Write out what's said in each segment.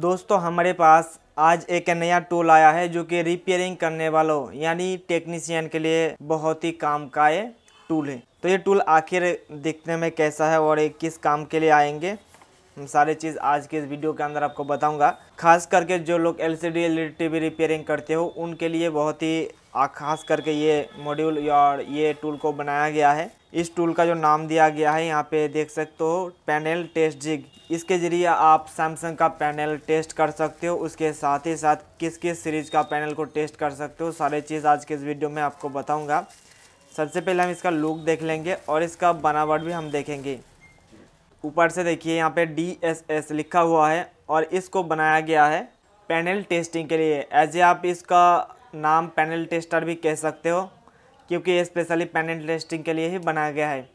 दोस्तों हमारे पास आज एक नया टूल आया है जो कि रिपेयरिंग करने वालों यानी टेक्नीशियन के लिए बहुत ही काम का ये टूल है तो ये टूल आखिर दिखने में कैसा है और ये किस काम के लिए आएंगे सारे चीज़ आज के इस वीडियो के अंदर आपको बताऊंगा खास करके जो लोग L C D L TV repairing करते हो उनके लिए बहुत ही खास करके ये मॉड्यूल और ये टूल को बनाया गया है इस टूल का जो नाम दिया गया है यहाँ पे देख सकते हो पैनल टेस्ट जिग इसके ज़रिए आप सैमसंग का पैनल टेस्ट कर सकते हो उसके साथ ही साथ किस किस सीरीज़ का पैनल को टेस्ट कर सकते हो सारे चीज़ आज के इस वीडियो में आपको बताऊँगा सबसे पहले हम इसका लुक देख लेंगे और इसका बनावट भी हम देखेंगे ऊपर से देखिए यहाँ पे डी एस एस लिखा हुआ है और इसको बनाया गया है पैनल टेस्टिंग के लिए एज ए आप इसका नाम पैनल टेस्टर भी कह सकते हो क्योंकि ये स्पेशली पैनल टेस्टिंग के लिए ही बनाया गया है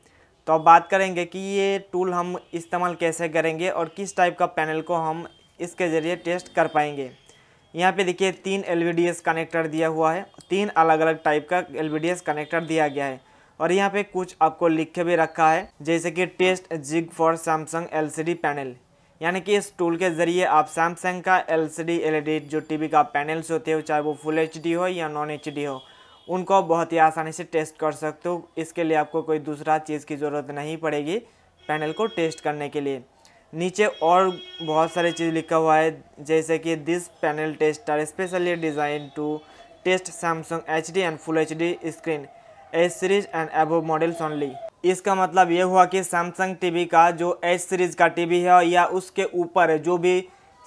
तो अब बात करेंगे कि ये टूल हम इस्तेमाल कैसे करेंगे और किस टाइप का पैनल को हम इसके ज़रिए टेस्ट कर पाएंगे यहाँ पे देखिए तीन एल कनेक्टर दिया हुआ है तीन अलग अलग टाइप का एल कनेक्टर दिया गया है और यहाँ पे कुछ आपको लिख के भी रखा है जैसे कि test jig for Samsung LCD panel यानी कि इस टूल के ज़रिए आप सैमसंग का एलसीडी एलईडी जो टीवी का पैनल्स होते हो चाहे वो फुल एचडी हो या नॉन एचडी हो उनको बहुत ही आसानी से टेस्ट कर सकते हो इसके लिए आपको कोई दूसरा चीज़ की ज़रूरत नहीं पड़ेगी पैनल को टेस्ट करने के लिए नीचे और बहुत सारे चीज़ लिखा हुआ है जैसे कि this panel test are specially design to test Samsung H D and full H D screen H series and above models only इसका मतलब ये हुआ कि सैमसंग टीवी का जो एच सीरीज का टीवी है या उसके ऊपर जो भी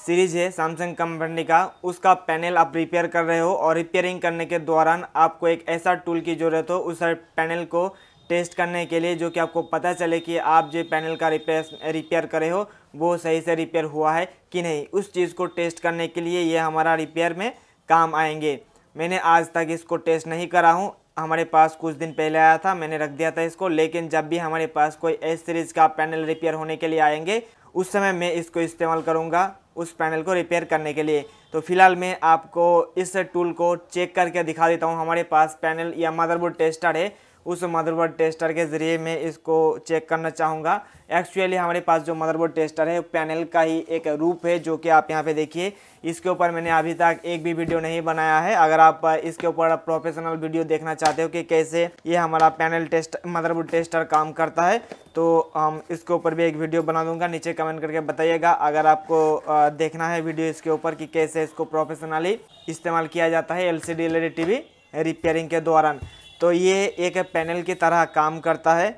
सीरीज है सैमसंग कंपनी का उसका पैनल आप रिपेयर कर रहे हो और रिपेयरिंग करने के दौरान आपको एक ऐसा टूल की ज़रूरत हो उस पैनल को टेस्ट करने के लिए जो कि आपको पता चले कि आप जो पैनल का रिपेयर रिपेयर करे हो वो सही से रिपेयर हुआ है कि नहीं उस चीज़ को टेस्ट करने के लिए ये हमारा रिपेयर में काम आएंगे मैंने आज तक इसको टेस्ट नहीं करा हूँ हमारे पास कुछ दिन पहले आया था मैंने रख दिया था इसको लेकिन जब भी हमारे पास कोई एस सीरीज़ का पैनल रिपेयर होने के लिए आएंगे उस समय मैं इसको इस्तेमाल करूँगा उस पैनल को रिपेयर करने के लिए तो फिलहाल मैं आपको इस टूल को चेक करके दिखा देता हूँ हमारे पास पैनल या मदरबोर्ड टेस्टर है उस मदरबोर्ड टेस्टर के ज़रिए मैं इसको चेक करना चाहूँगा एक्चुअली हमारे पास जो मदरबोर्ड टेस्टर है पैनल का ही एक रूप है जो कि आप यहाँ पे देखिए इसके ऊपर मैंने अभी तक एक भी वीडियो नहीं बनाया है अगर आप इसके ऊपर प्रोफेशनल वीडियो देखना चाहते हो कि कैसे ये हमारा पैनल टेस्ट मदरबोर्ड टेस्टर काम करता है तो हम इसके ऊपर भी एक वीडियो बना दूंगा नीचे कमेंट करके बताइएगा अगर आपको देखना है वीडियो इसके ऊपर कि कैसे इसको प्रोफेशनली इस्तेमाल किया जाता है L C D L T V repairing के दौरान तो ये एक पैनल की तरह काम करता है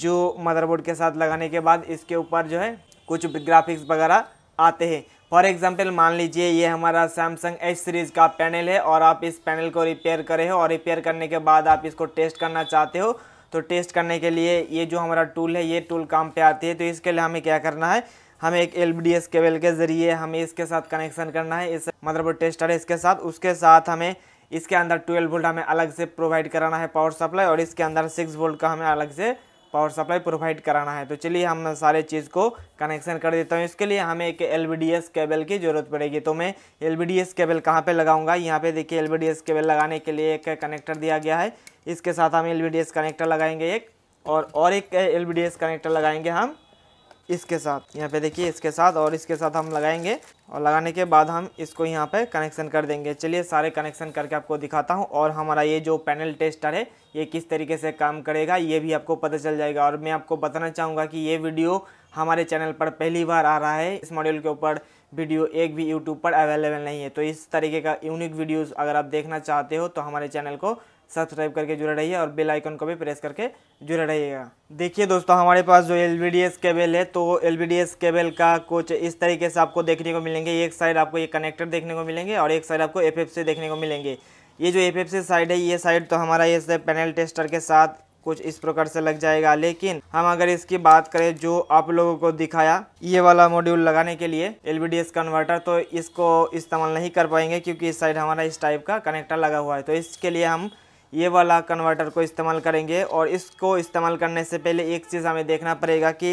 जो मदरबोर्ड के साथ लगाने के बाद इसके ऊपर जो है कुछ ग्राफिक्स वगैरह आते हैं फॉर एग्जांपल मान लीजिए ये हमारा सैमसंग एच सीरीज़ का पैनल है और आप इस पैनल को रिपेयर करे हो और रिपेयर करने के बाद आप इसको टेस्ट करना चाहते हो तो टेस्ट करने के लिए ये जो हमारा टूल है ये टूल काम पे आती है तो इसके लिए हमें क्या करना है हमें एक एल केबल के ज़रिए हमें इसके साथ कनेक्शन करना है इस मदरबोर्ड टेस्टर है इसके साथ उसके साथ हमें इसके अंदर ट्वेल्व वोल्ट हमें अलग से प्रोवाइड कराना है पावर सप्लाई और इसके अंदर सिक्स वोल्ट का हमें अलग से पावर सप्लाई प्रोवाइड कराना है तो चलिए हम सारे चीज़ को कनेक्शन कर देता हूँ इसके लिए हमें एक एल केबल की ज़रूरत पड़ेगी तो मैं एल केबल कहाँ पे लगाऊंगा यहाँ पे देखिए एल केबल लगाने के लिए एक कनेक्टर दिया गया है इसके साथ हम एल कनेक्टर लगाएंगे एक और और एक एल कनेक्टर लगाएंगे हम इसके साथ यहाँ पे देखिए इसके साथ और इसके साथ हम लगाएंगे और लगाने के बाद हम इसको यहाँ पे कनेक्शन कर देंगे चलिए सारे कनेक्शन करके आपको दिखाता हूँ और हमारा ये जो पैनल टेस्टर है ये किस तरीके से काम करेगा ये भी आपको पता चल जाएगा और मैं आपको बताना चाहूँगा कि ये वीडियो हमारे चैनल पर पहली बार आ रहा है इस मॉड्यूल के ऊपर वीडियो एक भी यूट्यूब पर अवेलेबल नहीं है तो इस तरीके का यूनिक वीडियोज़ अगर आप देखना चाहते हो तो हमारे चैनल को सब्सक्राइब करके जुड़े रहिए और बेल आइकन को भी प्रेस करके जुड़े रहिएगा देखिए दोस्तों हमारे पास जो एल केबल है तो एल केबल का कुछ इस तरीके से आपको देखने को मिलेंगे एक साइड आपको ये कनेक्टर देखने को मिलेंगे और एक साइड आपको एफ सी देखने को मिलेंगे ये जो एफ साइड है ये साइड तो हमारा ये पैनल टेस्टर के साथ कुछ इस प्रकार से लग जाएगा लेकिन हम अगर इसकी बात करें जो आप लोगों को दिखाया ये वाला मॉड्यूल लगाने के लिए एल कन्वर्टर तो इसको इस्तेमाल नहीं कर पाएंगे क्योंकि इस साइड हमारा इस टाइप का कनेक्टर लगा हुआ है तो इसके लिए हम ये वाला कन्वर्टर को इस्तेमाल करेंगे और इसको इस्तेमाल करने से पहले एक चीज़ हमें देखना पड़ेगा कि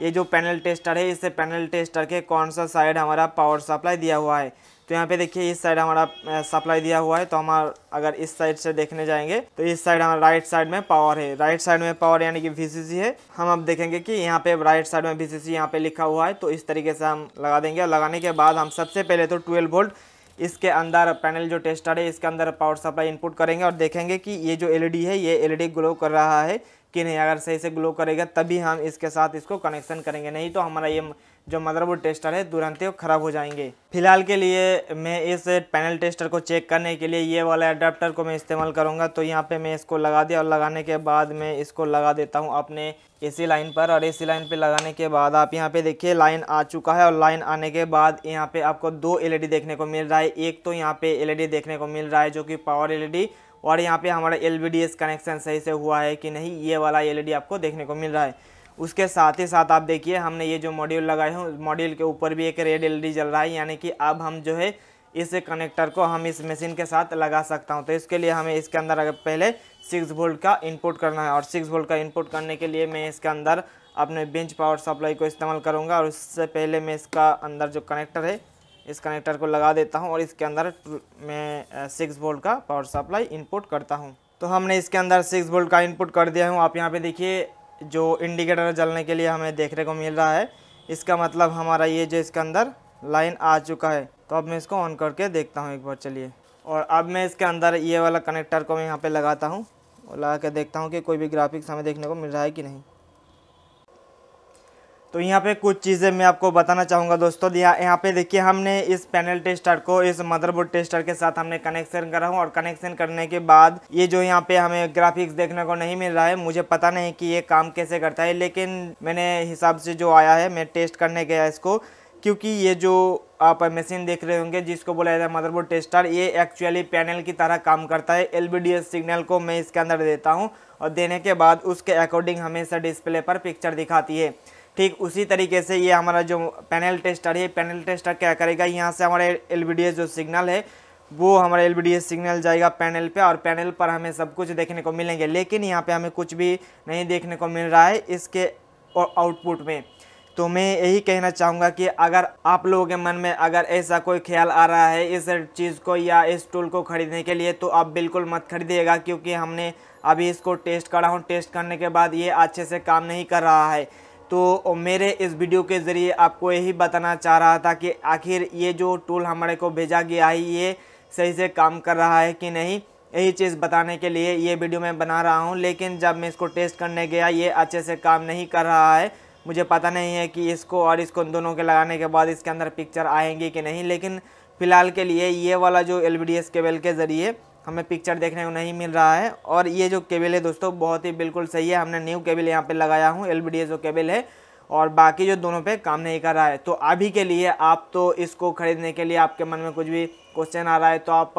ये जो पैनल टेस्टर है इसे पैनल टेस्टर के कौन सा साइड हमारा पावर सप्लाई दिया हुआ है तो यहाँ पे देखिए इस साइड हमारा सप्लाई दिया हुआ है तो हम अगर इस साइड से देखने जाएंगे तो इस साइड हमारा राइट साइड में पावर है राइट साइड में पावर यानी कि वीसीसी है हम अब देखेंगे कि यहाँ पे राइट साइड में वीसीसी यहाँ पे लिखा हुआ है तो इस तरीके से हम लगा देंगे और लगाने के बाद हम सबसे पहले तो ट्वेल्व वोल्ट इसके अंदर पैनल जो टेस्टर है इसके अंदर पावर सप्लाई इनपुट करेंगे और देखेंगे कि ये जो एलईडी है ये एलईडी ग्लो कर रहा है कि नहीं अगर सही से ग्लो करेगा तभी हम इसके साथ इसको कनेक्शन करेंगे नहीं तो हमारा ये जो मदरबोर्ड टेस्टर है तुरंत ही ख़राब हो जाएंगे फिलहाल के लिए मैं इस पैनल टेस्टर को चेक करने के लिए ये वाला अडाप्टर को मैं इस्तेमाल करूँगा तो यहाँ पे मैं इसको लगा दिया और लगाने के बाद मैं इसको लगा देता हूँ अपने एसी लाइन पर और एसी लाइन पे लगाने के बाद आप यहाँ पे देखिए लाइन आ चुका है और लाइन आने के बाद यहाँ पे आपको दो एल देखने को मिल रहा है एक तो यहाँ पे एल देखने को मिल रहा है जो कि पावर एल और यहाँ पे हमारा एल कनेक्शन सही से हुआ है कि नहीं ये वाला एल आपको देखने को मिल रहा है उसके साथ ही साथ आप देखिए हमने ये जो मॉड्यूल लगाए हैं मॉड्यूल के ऊपर भी एक रेड एल जल रहा है यानी कि अब हम जो है इस कनेक्टर को हम इस मशीन के साथ लगा सकता हूँ तो इसके लिए हमें इसके अंदर अगर पहले सिक्स वोल्ट का इनपुट करना है और सिक्स वोल्ट का इनपुट करने के लिए मैं इसके अंदर अपने बेंच पावर सप्लाई को इस्तेमाल करूँगा और उससे पहले मैं इसका अंदर जो कनेक्टर है इस कनेक्टर को लगा देता हूँ और इसके अंदर मैं सिक्स वोल्ट का पावर सप्लाई इनपुट करता हूँ तो हमने इसके अंदर सिक्स वोल्ट का इनपुट कर दिया हूँ आप यहाँ पे देखिए जो इंडिकेटर जलने के लिए हमें देखने को मिल रहा है इसका मतलब हमारा ये जो इसके अंदर लाइन आ चुका है तो अब मैं इसको ऑन करके देखता हूँ एक बार चलिए और अब मैं इसके अंदर ये वाला कनेक्टर को मैं यहाँ पे लगाता हूँ और लगा के देखता हूँ कि कोई भी ग्राफिक्स हमें देखने को मिल रहा है कि नहीं तो यहाँ पे कुछ चीज़ें मैं आपको बताना चाहूँगा दोस्तों यहाँ यहाँ पे देखिए हमने इस पैनल टेस्टर को इस मदरबोर्ड टेस्टर के साथ हमने कनेक्शन करा हूँ और कनेक्शन करने के बाद ये जो यहाँ पे हमें ग्राफिक्स देखने को नहीं मिल रहा है मुझे पता नहीं कि ये काम कैसे करता है लेकिन मैंने हिसाब से जो आया है मैं टेस्ट करने गया इसको क्योंकि ये जो आप मशीन देख रहे होंगे जिसको बोला जाता है मदरबोर्ड टेस्टर ये एक्चुअली पैनल की तरह काम करता है एल सिग्नल को मैं इसके अंदर देता हूँ और देने के बाद उसके अकॉर्डिंग हमेशा डिस्प्ले पर पिक्चर दिखाती है ठीक उसी तरीके से ये हमारा जो पैनल टेस्टर है पैनल टेस्टर क्या करेगा यहाँ से हमारे एल जो सिग्नल है वो हमारा एल सिग्नल जाएगा पैनल पे और पैनल पर हमें सब कुछ देखने को मिलेंगे लेकिन यहाँ पे हमें कुछ भी नहीं देखने को मिल रहा है इसके आउटपुट में तो मैं यही कहना चाहूँगा कि अगर आप लोगों के मन में अगर ऐसा कोई ख्याल आ रहा है इस चीज़ को या इस टूल को ख़रीदने के लिए तो आप बिल्कुल मत खरीदिएगा क्योंकि हमने अभी इसको टेस्ट करा हूँ टेस्ट करने के बाद ये अच्छे से काम नहीं कर रहा है तो मेरे इस वीडियो के ज़रिए आपको यही बताना चाह रहा था कि आखिर ये जो टूल हमारे को भेजा गया है ये सही से काम कर रहा है कि नहीं यही चीज़ बताने के लिए ये वीडियो मैं बना रहा हूँ लेकिन जब मैं इसको टेस्ट करने गया ये अच्छे से काम नहीं कर रहा है मुझे पता नहीं है कि इसको और इसको दोनों के लगाने के बाद इसके अंदर पिक्चर आएंगी कि नहीं लेकिन फ़िलहाल के लिए ये वाला जो एल केबल के ज़रिए हमें पिक्चर देखने को नहीं मिल रहा है और ये जो केबल है दोस्तों बहुत ही बिल्कुल सही है हमने न्यू केबल यहाँ पे लगाया हूँ एल जो केबल है और बाकी जो दोनों पे काम नहीं कर रहा है तो अभी के लिए आप तो इसको ख़रीदने के लिए आपके मन में कुछ भी क्वेश्चन आ रहा है तो आप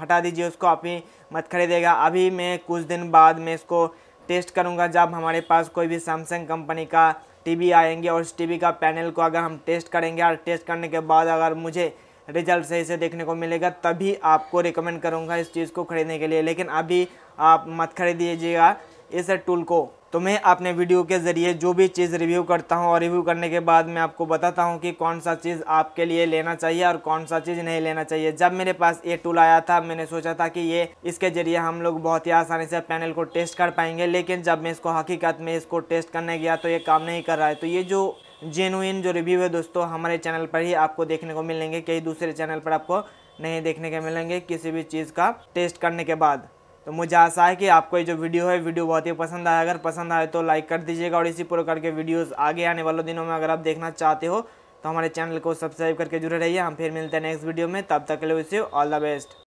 हटा दीजिए उसको आप ही मत खरीदेगा अभी मैं कुछ दिन बाद में इसको टेस्ट करूँगा जब हमारे पास कोई भी सैमसंग कंपनी का टीवी आएंगे और उस टीवी का पैनल को अगर हम टेस्ट करेंगे और टेस्ट करने के बाद अगर मुझे रिजल्ट सही से देखने को मिलेगा तभी आपको रिकमेंड करूँगा इस चीज़ को खरीदने के लिए लेकिन अभी आप मत खरीदिएगा इस टूल को तो मैं अपने वीडियो के ज़रिए जो भी चीज़ रिव्यू करता हूँ और रिव्यू करने के बाद मैं आपको बताता हूँ कि कौन सा चीज़ आपके लिए लेना चाहिए और कौन सा चीज़ नहीं लेना चाहिए जब मेरे पास ये टूल आया था मैंने सोचा था कि ये इसके ज़रिए हम लोग बहुत ही आसानी से पैनल को टेस्ट कर पाएंगे लेकिन जब मैं इसको हकीकत में इसको टेस्ट करने गया तो ये काम नहीं कर रहा है तो ये जो जेनुइन जो रिव्यू है दोस्तों हमारे चैनल पर ही आपको देखने को मिलेंगे कई दूसरे चैनल पर आपको नहीं देखने के मिलेंगे किसी भी चीज़ का टेस्ट करने के बाद तो मुझे आशा है कि आपको ये जो वीडियो है वीडियो बहुत ही पसंद आया अगर पसंद आए तो लाइक कर दीजिएगा और इसी प्रकार के वीडियोस आगे आने वाले दिनों में अगर आप देखना चाहते हो तो हमारे चैनल को सब्सक्राइब करके जुड़े रहिए हम फिर मिलते हैं नेक्स्ट वीडियो में तब तक के लिए ऑल द बेस्ट